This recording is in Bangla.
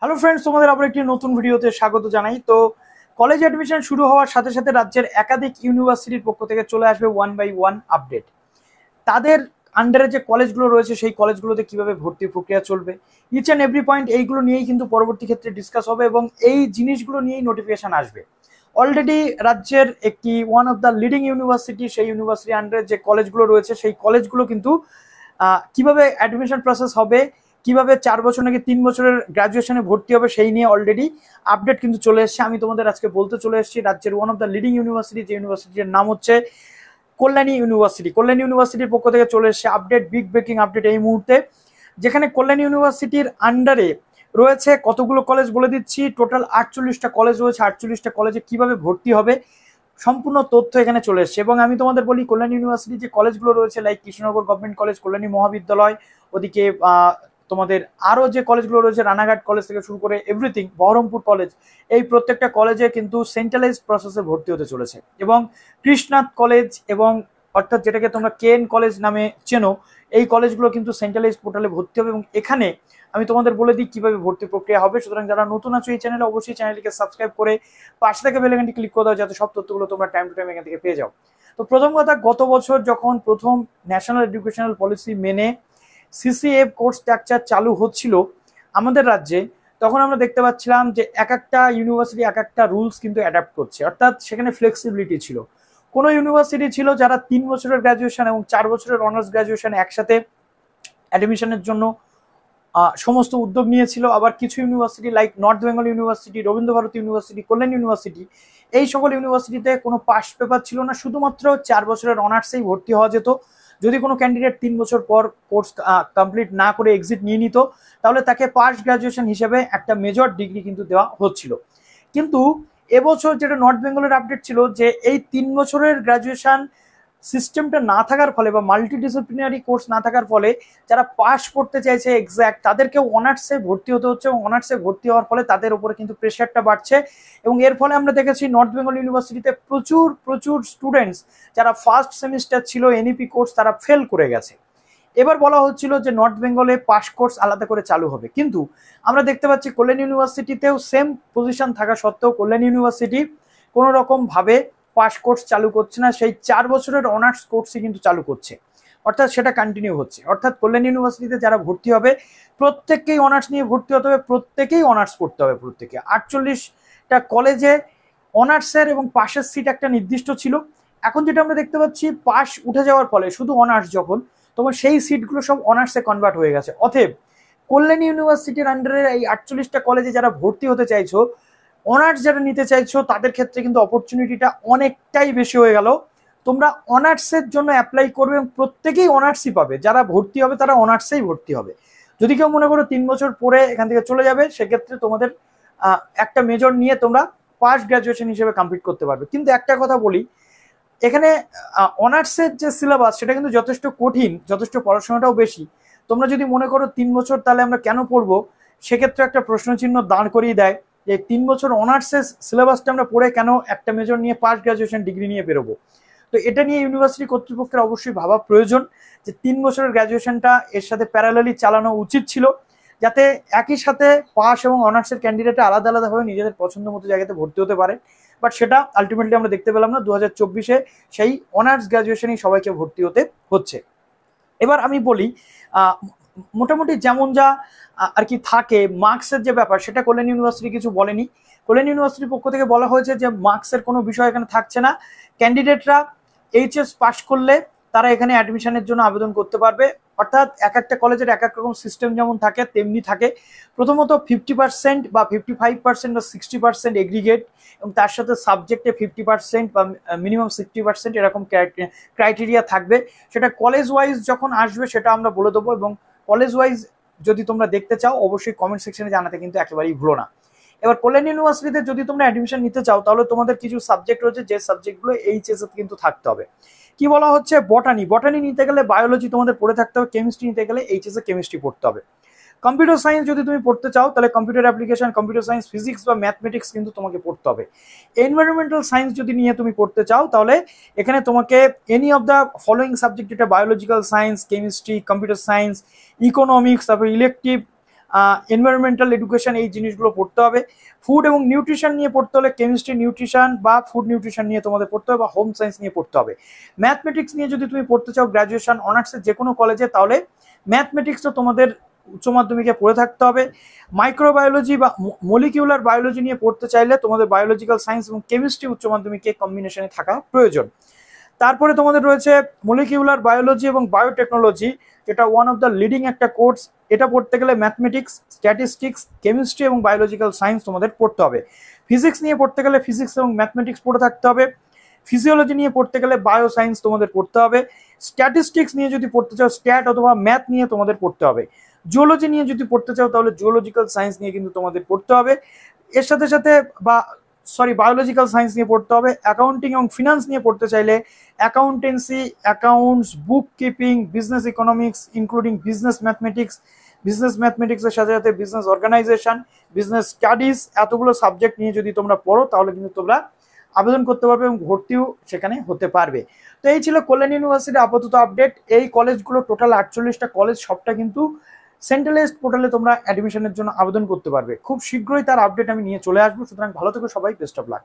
হ্যালো ফ্রেন্ডস তোমাদের আবার একটি নতুন ভিডিওতে স্বাগত জানাই তো কলেজ অ্যাডমিশন শুরু হওয়ার সাথে সাথে রাজ্যের একাধিক ইউনিভার্সিটির পক্ষ থেকে চলে আসবে ওয়ান বাই ওয়ান আপডেট তাদের আন্ডারে যে কলেজগুলো রয়েছে সেই কলেজগুলোতে কিভাবে ভর্তি প্রক্রিয়া চলবে ইচ অ্যান্ড এভরি পয়েন্ট এইগুলো নিয়েই কিন্তু পরবর্তী ক্ষেত্রে ডিসকাস হবে এবং এই জিনিসগুলো নিয়েই নোটিফিকেশান আসবে অলরেডি রাজ্যের একটি one of the leading university সেই ইউনিভার্সিটি আন্ডারে যে কলেজগুলো রয়েছে সেই কলেজগুলো কিন্তু কিভাবে অ্যাডমিশন প্রসেস হবে কিভাবে চার বছর নাকি তিন বছরের গ্রাজুয়েশনে ভর্তি হবে সেই নিয়ে অলরেডি আপডেট কিন্তু চলে এসছে আমি তোমাদের আজকে বলতে চলে এসেছি রাজ্যের one of the leading university যে ইউনিভার্সিটির নাম হচ্ছে কল্যাণী ইউনিভার্সিটি কল্যাণী ইউনিভার্সিটির পক্ষ থেকে চলে এসছে আপডেট বিগ ব্রেকিং আপডেট এই মুহূর্তে যেখানে কল্যাণী ইউনিভার্সিটির আন্ডারে রয়েছে কতগুলো কলেজ বলে দিচ্ছি টোটাল আটচল্লিশটা কলেজ রয়েছে আটচল্লিশটা কলেজে কিভাবে ভর্তি হবে সম্পূর্ণ তথ্য এখানে চলে এসছে এবং আমি তোমাদের বলি কল্যাণ ইউনিভার্সিটির যে কলেজগুলো রয়েছে like Krishnanagar government college Kalyani মহাবিদ্যালয় ওদিকে তোমাদের আরও যে কলেজগুলো রয়েছে রানাঘাট কলেজ থেকে শুরু করে এভরিথিং বহরমপুর কলেজ এই প্রত্যেকটা কলেজে কিন্তু সেন্ট্রালাইজ প্রসেসে ভর্তি হতে চলেছে এবং কৃষ্ণাথ কলেজ এবং অর্থাৎ যেটাকে তোমরা কেন কলেজ নামে চেনো এই কলেজগুলো কিন্তু সেন্ট্রালাইজ পোর্টালে ভর্তি হবে এবং এখানে আমি তোমাদের বলে দিই কিভাবে ভর্তি প্রক্রিয়া হবে সুতরাং যারা নতুন আছো এই চ্যানেলে অবশ্যই চ্যানেলটিকে সাবস্ক্রাইব করে পাশে থেকে বেলেগানটি ক্লিক করে দাও যাতে সব তথ্যগুলো তোমরা টাইম টু টাইম এখান থেকে পেয়ে যাও তো প্রথম কথা গত বছর যখন প্রথম ন্যাশনাল এডুকেশনাল পলিসি মেনে সিসিএফ কোর্স স্ট্রাকচার চালু হচ্ছিল আমাদের রাজ্যে তখন আমরা দেখতে পাচ্ছিলাম যে এক একটা ইউনিভার্সিটি এক একটা রুলস কিন্তু অ্যাডাপ্ট করছে অর্থাৎ সেখানে ফ্লেক্সিবিলিটি ছিল কোনো ইউনিভার্সিটি ছিল যারা তিন বছরের গ্র্যাজুয়েশন এবং চার বছরের অনার্স গ্র্যাজুয়েশন একসাথে অ্যাডমিশনের জন্য সমস্ত উদ্যোগ নিয়েছিল আবার কিছু university like north Bengal university Rabindra Bharati university Kalyan university এই সকল ইউনিভার্সিটিতে কোনো পাস পেপার ছিল না শুধুমাত্র চার বছরের অনার্সেই ভর্তি হওয়া যেত যদি কোনো ক্যান্ডিডেট তিন বছর পর কোর্স কমপ্লিট না করে এক্সিট নিয়ে নিত তাহলে তাকে পাস্ট গ্রাজুয়েশন হিসেবে একটা মেজর ডিগ্রি কিন্তু দেওয়া হচ্ছিল কিন্তু এবছর যেটা নর্থ বেঙ্গলের আপডেট ছিল যে এই তিন বছরের গ্রাজুয়েশন সিস্টেমটা না থাকার ফলে বা মাল্টিডিসিপ্লিনারি কোর্স না থাকার ফলে যারা পাস করতে চাইছে এক্স্যাক্ট তাদেরকেও অনার্সে ভর্তি হতে হচ্ছে এবং অনার্সে ভর্তি হওয়ার ফলে তাদের উপরে কিন্তু প্রেশারটা বাড়ছে এবং এর ফলে আমরা দেখেছি নর্থ বেঙ্গল ইউনিভার্সিটিতে প্রচুর প্রচুর স্টুডেন্টস যারা ফার্স্ট সেমিস্টার ছিল এনইপি কোর্স e তারা ফেল করে গেছে এবার বলা হচ্ছিল যে নর্থ বেঙ্গলে পাস কোর্স আলাদা করে চালু হবে কিন্তু আমরা দেখতে পাচ্ছি কল্যাণ ইউনিভার্সিটিতেও সেম পজিশন থাকা সত্ত্বেও কল্যাণ ইউনিভার্সিটি কোনোরকমভাবে পাস কোর্স চালু করছে না সেই চার বছরের অনার্স কোর্সই কিন্তু চালু করছে অর্থাৎ সেটা কন্টিনিউ হচ্ছে অর্থাৎ কল্যাণ ইউনিভার্সিটিতে যারা ভর্তি হবে প্রত্যেককেই অনার্স নিয়ে ভর্তি হতে হবে প্রত্যেকেই অনার্স পড়তে হবে প্রত্যেকে আটচল্লিশটা কলেজে অনার্সের এবং পাশের সিট একটা নির্দিষ্ট ছিল এখন যেটা আমরা দেখতে পাচ্ছি পাশ উঠে যাওয়ার ফলে শুধু অনার্স যখন তখন সেই সিটগুলো সব অনার্সে কনভার্ট হয়ে গেছে অথেব কল্যাণী ইউনিভার্সিটির আন্ডারে এই আটচল্লিশটা কলেজে যারা ভর্তি হতে চাইছো অনার্স যারা নিতে চাইছো তাদের ক্ষেত্রে কিন্তু অপরচুনিটিটা অনেকটাই বেশি হয়ে গেল তোমরা অনার্সের জন্য অ্যাপ্লাই করবে এবং প্রত্যেকেই অনার্সই পাবে যারা ভর্তি হবে তারা অনার্সেই ভর্তি হবে যদি কেউ মনে করো তিন বছর পরে এখান থেকে চলে যাবে সেক্ষেত্রে তোমাদের একটা মেজর নিয়ে তোমরা পাস্ট গ্র্যাজুয়েশন হিসেবে কমপ্লিট করতে পারবে কিন্তু একটা কথা বলি এখানে অনার্সের যে সিলেবাস সেটা কিন্তু যথেষ্ট কঠিন যথেষ্ট পড়াশোনাটাও বেশি তোমরা যদি মনে করো তিন বছর তাহলে আমরা কেন পড়বো সেক্ষেত্রে একটা প্রশ্নচিহ্ন দাঁড় করিয়ে দেয় যে তিন বছর অনার্সের সিলেবাসটা আমরা পড়ে কেন একটা মেজর নিয়ে পাস্ট গ্রাজুয়েশন ডিগ্রি নিয়ে বেরোবো তো এটা নিয়ে ইউনিভার্সিটি কর্তৃপক্ষের অবশ্যই ভাবা প্রয়োজন যে তিন বছরের গ্র্যাজুয়েশনটা এর সাথে প্যারালালি চালানো উচিত ছিল যাতে একই সাথে পাস এবং অনার্সের ক্যান্ডিডেট আলাদা আলাদাভাবে নিজেদের পছন্দ মতো জায়গাতে ভর্তি হতে পারে বাট সেটা আলটিমেটলি আমরা দেখতে পেলাম না দু হাজার সেই অনার্স গ্র্যাজুয়েশনেই সবাইকে ভর্তি হতে হচ্ছে এবার আমি বলি মোটামুটি যেমন যা আর কি থাকে মার্কসের যে ব্যাপার সেটা কল্যাণ ইউনিভার্সিটি কিছু বলেনি কল্যাণ ইউনিভার্সিটির পক্ষ থেকে বলা হয়েছে যে মার্কসের কোনো বিষয় এখানে থাকছে না ক্যান্ডিডেটরা এইচএস পাশ করলে তারা এখানে অ্যাডমিশনের জন্য আবেদন করতে পারবে অর্থাৎ এক একটা কলেজের এক এক রকম সিস্টেম যেমন থাকে তেমনি থাকে প্রথমত ফিফটি পার্সেন্ট বা ফিফটি ফাইভ পার্সেন্ট বা সিক্সটি পার্সেন্ট এগ্রিগেট এবং তার সাথে সাবজেক্টে ফিফটি পার্সেন্ট বা মিনিমাম সিক্সটি পার্সেন্ট এরকম ক্রাইটেরিয়া থাকবে সেটা কলেজ ওয়াইজ যখন আসবে সেটা আমরা বলে দেবো এবং কলেজ ওয়াইজ যদি তোমরা দেখতে চাও অবশ্যই কমেন্ট সেকশনে জানাতে কিন্তু একেবারেই ভুলো না এবার কল্যাণ ইউনিভার্সিটিতে যদি তোমরা অ্যাডমিশন নিতে চাও তাহলে তোমাদের কিছু সাবজেক্ট রয়েছে যে সাবজেক্টগুলো এইচএস কিন্তু থাকতে হবে কি বলা হচ্ছে বটানি বটানি নিতে গেলে বায়োলজি তোমাদের পড়ে থাকতে হবে কেমিস্ট্রি নিতে গেলে এইচএসএ কেমিস্ট্রি পড়তে হবে কম্পিউটার সায়েন্স যদি তুমি পড়তে চাও তাহলে computer application computer science physics বা ম্যাথমেটিক্স কিন্তু তোমাকে পড়তে হবে এনভায়রনমেন্টাল সায়েন্স যদি নিয়ে তুমি পড়তে চাও তাহলে এখানে তোমাকে any of the following subject যেটা biological science chemistry computer science economics তারপর ইলেকটিভ এনভায়রনমেন্টাল এডুকেশন এই জিনিসগুলো পড়তে হবে ফুড এবং নিউট্রিশন নিয়ে পড়তে হলে কেমিস্ট্রি নিউট্রিশন বা ফুড নিউট্রিশন নিয়ে তোমাদের পড়তে হবে বা হোম সায়েন্স নিয়ে পড়তে হবে ম্যাথমেটিক্স নিয়ে যদি তুমি পড়তে চাও গ্র্যাজুয়েশন অনার্সের যে কোনো কলেজে তাহলে ম্যাথমেটিক্সও তোমাদের উচ্চ মাধ্যমিকে পড়ে থাকতে হবে মাইক্রোবায়োলজি বা মলিকিউলার বায়োলজি নিয়ে পড়তে চাইলে তোমাদের বায়োলজিক্যাল সায়েন্স এবং কেমিস্ট্রি উচ্চ মাধ্যমিকে কম্বিনেশনে থাকা প্রয়োজন তারপরে তোমাদের রয়েছে মলিকিউলার বায়োলজি এবং বায়োটেকনোলজি যেটা ওয়ান অফ দ্য লিডিং একটা কোর্স এটা পড়তে গেলে ম্যাথমেটিক্স স্ট্যাটিস্টিক্স কেমিস্ট্রি এবং বায়োলজিক্যাল সায়েন্স তোমাদের পড়তে হবে ফিজিক্স নিয়ে পড়তে গেলে ফিজিক্স এবং ম্যাথমেটিক্স পড়ে থাকতে হবে ফিজিওলজি নিয়ে পড়তে গেলে বায়ো সায়েন্স তোমাদের পড়তে হবে স্ট্যাটিস্টিক্স নিয়ে যদি পড়তে চাও স্ট্যাট অথবা ম্যাথ নিয়ে তোমাদের পড়তে হবে জিওলজি নিয়ে যদি পড়তে চাও তাহলে জিওলজিক্যাল সায়েন্স নিয়ে কিন্তু তোমাদের পড়তে হবে এর সাথে সাথে বা সরি বায়োলজিক্যাল সায়েন্স নিয়ে পড়তে হবে অ্যাকাউন্টিং এবং ফিনান্স নিয়ে পড়তে চাইলে accountancy accounts book keeping business economics including business mathematics বিজনেস ম্যাথমেটিক্সের সাথে সাথে বিজনেস অর্গানাইজেশন বিজনেস স্টাডিজ এতগুলো সাবজেক্ট নিয়ে যদি তোমরা পড়ো তাহলে কিন্তু তোমরা আবেদন করতে পারবে এবং ভর্তিও সেখানে হতে পারবে তো এই ছিল কল্যাণ ইউনিভার্সিটি আপাতত আপডেট এই কলেজগুলো টোটাল আটচল্লিশটা কলেজ সবটা কিন্তু সেন্ট্রালাইজড পোর্টালে তোমরা অ্যাডমিশনের জন্য আবেদন করতে পারবে খুব শীঘ্রই তার আপডেট আমি নিয়ে চলে আসবো সুতরাং ভালো থেকে সবাই বেস্ট অফ লাক